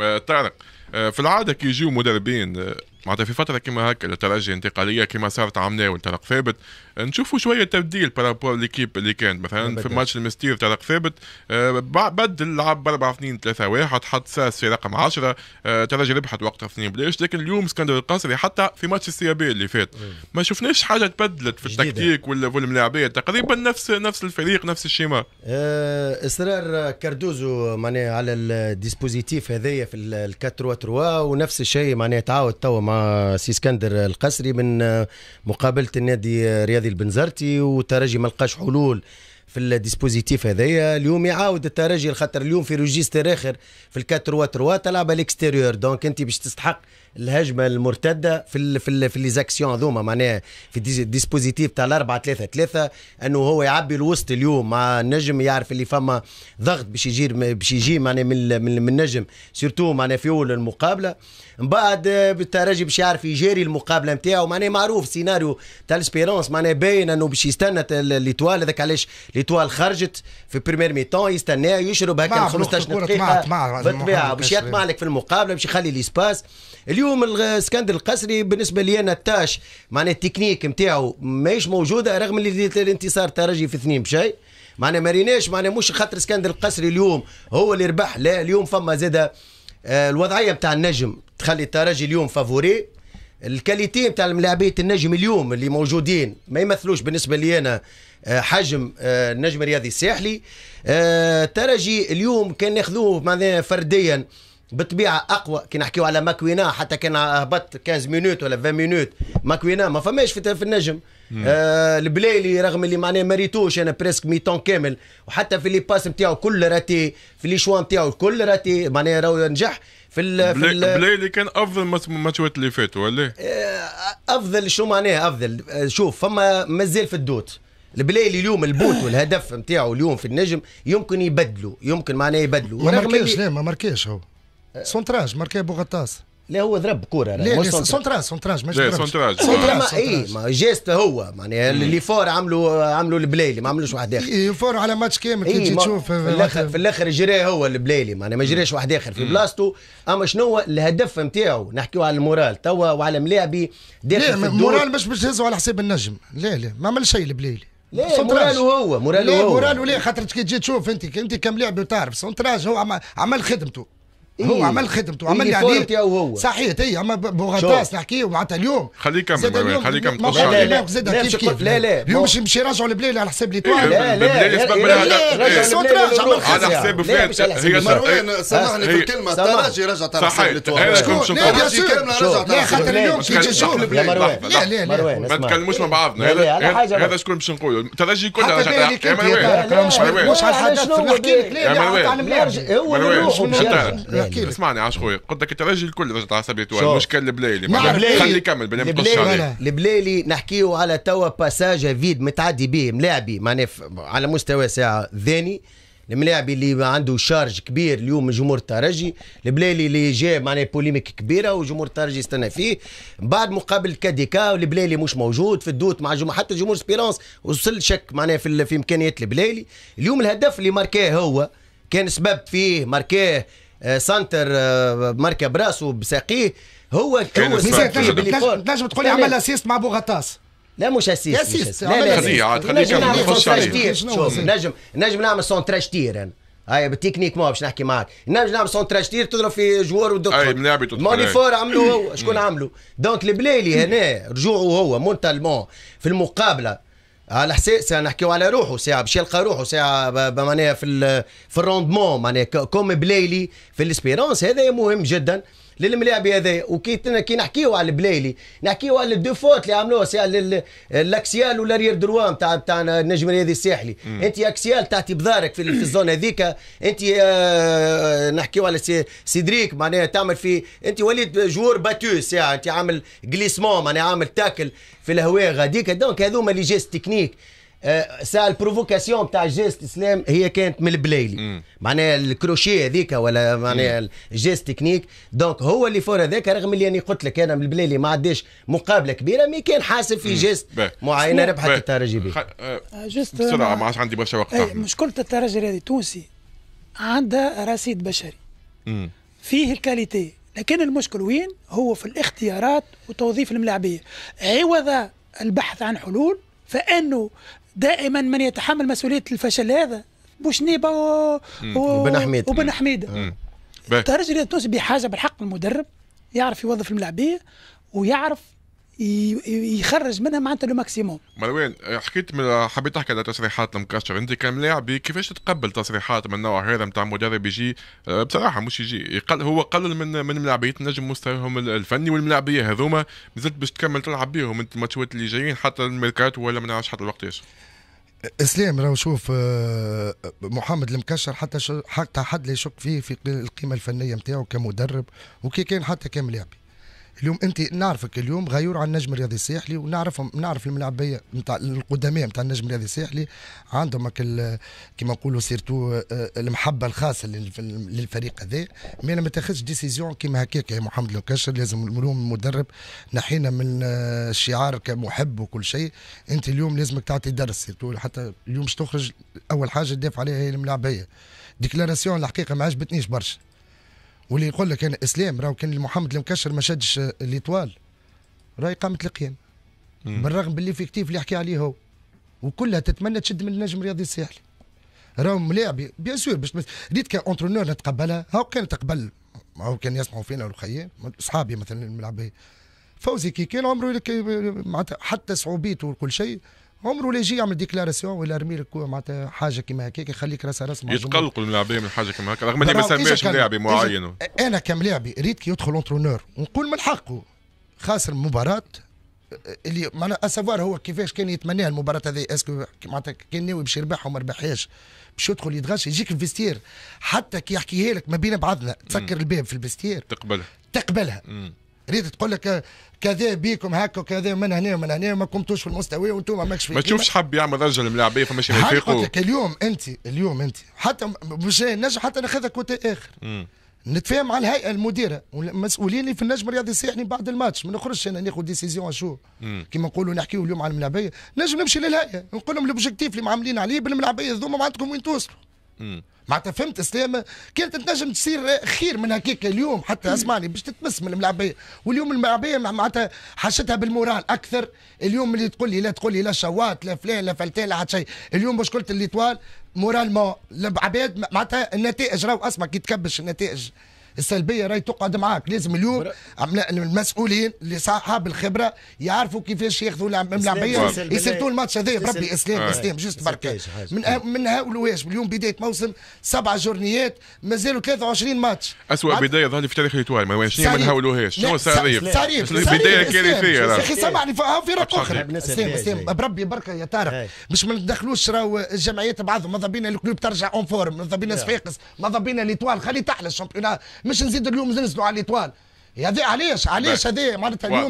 آه، تعرف آه، في العاده كي يجيو مدربين آه، معناتها في فتره كيما هكا الترجي انتقاليه كيما صارت عمليه والترق ثابت نشوفوا شويه تبديل بارابور ليكيب اللي كانت مثلا في ماتش المستير طلق ثابت آه، بدل لعب ب 4 2 3 1 حط ساس في رقم 10 الترجي آه، ربحت وقتها 2 بلاش لكن اليوم اسكندر القصري حتى في ماتش السي بي اللي فات ما شفناش حاجه تبدلت في التكتيك والملاعبيه تقريبا نفس نفس الفريق نفس الشيما آه، اصرار كاردوزو معناها على الديسبوزيتيف هذايا في ال 4 3 3 ونفس الشيء معناها تعاود توا مع سي اسكندر القسري من مقابله النادي رياضي البنزرتي والترجي ما لقاش حلول في الديسبوزيتيف هذايا اليوم يعاود الترجي خاطر اليوم في روجيستر اخر في الكاتروا تروا تلعب الاكستيريور دونك انت باش تستحق الهجمه المرتده في الـ في الـ في ليزاكسيون هذوما معناها في ديسبوزيتيف تاع الاربعه ثلاثه ثلاثه انه هو يعبي الوسط اليوم مع النجم يعرف اللي فما ضغط باش يجي باش يجي معناها من من النجم سيرتو معناها في اول المقابله من بعد الترجي باش يعرف يجاري المقابله نتاعو معناها معروف سيناريو تاع ليسبيرونس معناها باين انه باش يستنى ليتوال هذاك علاش ليتوال خرجت في بريمير ميتون يستناه يشرب هكا 15 دقيقه بالطبيعه باش يطمع لك في المقابله باش يخلي ليسباس اليوم اليوم الاسكندر القسري بالنسبه لي انا التاش معناها التكنيك نتاعو ماهيش موجوده رغم اللي الانتصار ترجي في اثنين بشيء معناها ما ريناش معناها مش خاطر اسكندر القسري اليوم هو اللي ربح لا اليوم فما زاده آه، الوضعيه نتاع النجم تخلي الترجي اليوم فافوري الكاليتي نتاع لاعبيه النجم اليوم اللي موجودين ما يمثلوش بالنسبه لي انا آه، حجم آه، النجم الرياضي الساحلي الترجي اليوم كان ناخذوه معناها فرديا بالطبيعه اقوى كي نحكيو على ماكوينا حتى كان هبط 15 مينوت ولا 20 مينوت ماكوينا ما فماش في, النجم آه البلايلي رغم اللي معناه ما ريتوش انا بريسك ميتون كامل وحتى في لي باس نتاعو كل راتي في لي شوان نتاعو الكل راتي معناه راهو نجح في الـ في ال بلايلي كان افضل الماتشات اللي فاتوا ولا آه، افضل شو معناه افضل آه، شوف فما مازال في الدوت البلايلي اليوم البوت والهدف نتاعو اليوم في النجم يمكن يبدلوا يمكن معناه يبدلوا ما ماركيش لا ما ماركاش هو سونتراج ماركي بوغطاس لا هو ضرب كوره لا سونتراج سونتراج ماشي ضرب سونتراج اي ما جيست هو معناها اللي فور عملوا عملوا البلايلي ما عملوش واحد اخر فور على ماتش كامل كي تجي تشوف في الاخر في الاخر جراه هو البلايلي معناها ما جراش واحد اخر في بلاصتو اما شنو هو الهدف نتاعو نحكيو على المورال توا وعلى ملاعبي داخل لا المورال مش باش على حساب النجم لا لا ما عمل شيء البلايلي مورالو هو مورالو هو مورالو ليه خاطر كي تجي تشوف انت انت كملاعب وتعرف سونتراج هو عمل خدمته إيه؟ هو عمل خدمته وعمل اللي عليه هو صحيح تي اما بوغاتاس نحكيو معناتها اليوم خليه يكمل خليه يكمل لا لا كيف كيف لا لا اليوم مش مش يراجعوا البلاي على حساب ليتوال لا لا لا لا لا على حساب لا لا سامحني في الكلمه لا لا على حساب لا لا لا خاطر اليوم كي لا لا لا لا ما تكلموش مع بعضنا هذا شكون باش نقولوا تراجي لا لا على لا مش على لا نحكي لك لا هو بالي اسمعني عاش خويا قلت لك الترجي الكل رجعت على سبيل سبيت المشكل البلايلي خلي كمل بلا تقصش عليه البلايلي نحكيو على توا باساج فيد متعدي به ملاعبي معناها على مستوى ساعه ذاني الملاعبي اللي عنده شارج كبير اليوم جمهور الترجي البلايلي اللي جاء معناه بوليميك كبيره وجمهور الترجي استنى فيه بعد مقابل كاديكا والبلايلي مش موجود في الدوت مع جمهور حتى جمهور سبيرانس وصل شك معناه في, في امكانيات البلايلي اليوم الهدف اللي ماركاه هو كان سبب فيه ماركاه آه، سانتر آه، ماركه براسه بساقيه هو كان تنجم تقول لي عمل اسيست مع غطاس لا مش اسيست اسيست لا لا خليه نعمل سونتراج تير شوف نجم نجم نعمل سونتراج تير انا هاي بالتكنيك ما باش نحكي معك نجم نعمل سونتراج تير تضرب في جوار ودكتور اي ملاعبي موني فور عملوا هو شكون عملوا دونك البلايلي هنا رجوعه هو مونتالمون في المقابله آه، على حساب نحكيو على روحه ساعه باش يلقى روحه ساعه معناها في في الروندمون معناها كوم بلايلي في الاسبيرونس هذا مهم جدا للملاعب هذايا وكي كي نحكيو على البلايلي نحكيو على الديفوت اللي عملوها الاكسيال ولا رير دروا نتاع نتاع النجم الرياضي الساحلي انت اكسيال تعطي بظهرك في, الزون هذيك انت آه نحكيو على سيدريك معناها تعمل في انت وليت جور باتو ساعه انت عامل جليسمون معناها عامل تاكل في الهواء غاديك دونك هذوما لي جيست تكنيك ساعة البروفوكاسيون تاع جيست اسلام هي كانت من البلايلي معناها الكروشيه هذيك ولا معناها الجيست تكنيك دونك هو اللي فور هذاك رغم اللي انا قلت لك انا من البلايلي ما عداش مقابله كبيره مي كان حاسب في جيست معينه ربحت الترجي به خ... آه، آه، جيست بسرعه ما عادش عندي برشا وقت إيه، مشكله الترجي هذه تونسي عندها رصيد بشري فيه الكاليتي لكن المشكل وين هو في الاختيارات وتوظيف الملاعبيه عوض البحث عن حلول فانه دائما من يتحمل مسؤوليه الفشل هذا بوشنيبه و... و... وبن حميد وبن حميد الترجي التونسي بحاجه بالحق المدرب يعرف يوظف الملاعبيه ويعرف يخرج منها معناتها لو ماكسيموم مروان إيه، حكيت حبيت احكي على تصريحات المكشر انت كملاعبي كيفاش تتقبل تصريحات من النوع هذا نتاع مدرب يجي آه، بصراحه مش يجي يقل هو قلل من من ملاعبيه نجم مستواهم الفني والملاعبيه هذوما مازلت باش تكمل تلعب بهم انت الماتشات اللي جايين حتى الميركاتو ولا ما نعرفش حتى الوقت ايش اسلام راه شوف آه، محمد المكشر حتى حتى حد لا يشك فيه في القيمه الفنيه نتاعو كمدرب وكي كان حتى كملاعبي اليوم انت نعرفك اليوم غيور على النجم الرياضي الساحلي ونعرفهم نعرف الملاعبيه نتاع القدماء نتاع النجم الرياضي الساحلي عندهم كما نقولوا سيرتو آه، آه، المحبه الخاصه للفريق هذا مي انا ما تاخذش ديسيزيون كيما هكاك يا محمد لوكاشر لازم اليوم المدرب نحينا من آه، الشعار كمحب وكل شيء انت اليوم لازمك تعطي درس سيرتو حتى اليوم باش تخرج اول حاجه تدافع عليها هي الملاعبيه ديكلاراسيون الحقيقه ما عجبتنيش برشا واللي يقول لك انا اسلام راه كان محمد المكشر ما شدش آه، ليطوال راهي قامت القيام بالرغم بالليفيكتيف اللي يحكي عليه هو وكلها تتمنى تشد من النجم الرياضي الساحلي راهو ملاعبي بيان سور باش ريت كونترونور نتقبلها هاو كان تقبل هاو كان يسمعوا فينا والخيال اصحابي مثلا الملعب فوزي كي كان عمره معناتها حتى صعوبيته وكل شيء عمره لا يجي يعمل ديكلاراسيون ولا يرمي لك معناتها حاجه كيما هكاك يخليك راسها راس يتقلقوا اللاعبين من حاجه كيما هكا رغم اني ما سماش لاعب معين انا كملاعبي ريت كي يدخل اونترونور ونقول من حقه خاسر مباراه اللي معناها اسافوار هو كيفاش كان يتمناها المباراه هذه اسكو معناتها كان ناوي باش يربحها وما ربحهاش باش يدخل يتغش يجيك الفيستير حتى كي يحكيها لك ما بين بعضنا تسكر الباب في الفيستير تقبلها تقبلها مم. ريت تقول لك كذا بيكم هكا وكذا من هنا ومن هنا ما قمتوش في المستوى وانتم ماكش في ما تشوفش حب يعمل رجل الملاعبية فماشي ما يفيقوا لك اليوم انت اليوم انت حتى مش نجم حتى ناخذها كوتا اخر م. نتفاهم مع الهيئه المديره والمسؤولين في النجم الرياضي الساحلي بعد الماتش ما نخرجش انا ناخذ ديسيزيون شو كيما نقولوا نحكيو اليوم على الملاعبيه نجم نمشي للهيئه نقول لهم الاوبجيكتيف اللي معاملين عليه بالملاعبيه هذوما ما عندكم وين توصلوا معناتها فهمت اسلام كانت تنجم تصير خير من هكاك اليوم حتى اسمعني باش تتمس من الملاعبيه واليوم الملاعبيه معناتها حشتها بالمورال اكثر اليوم اللي تقول لي لا تقول لي لا شوات لا فلان لا فلتان لا حتى شيء اليوم باش قلت اللي طوال مورال ما العباد معناتها النتائج راهو اسمع كي تكبش النتائج السلبيه راهي تقعد معاك لازم اليوم المسؤولين اللي صاحب الخبره يعرفوا كيفاش ياخذوا الملاعبيه يسيرتوا الماتش هذا بربي اسلام آه. اسلام جست برك من من هاولواش اليوم بدايه موسم سبع جورنيات مازالوا 23 ماتش اسوء بدايه ظهر في تاريخ الايتوال ما شنو ما نهاولوهاش شنو السعريه بدايه كارثيه اخي سامعني فرق اخرى اسلام اسلام بربي بركه يا طارق طيب. مش ما ندخلوش راهو الجمعيات بعضهم ماذا بينا الكلوب ترجع اون فورم ماذا بينا نعم. صفاقس ماذا بينا ليتوال خلي تحلى الشامبيونات مش نزيد اليوم نزلوا على الاطوال هذا علاش علاش هذا معناتها اليوم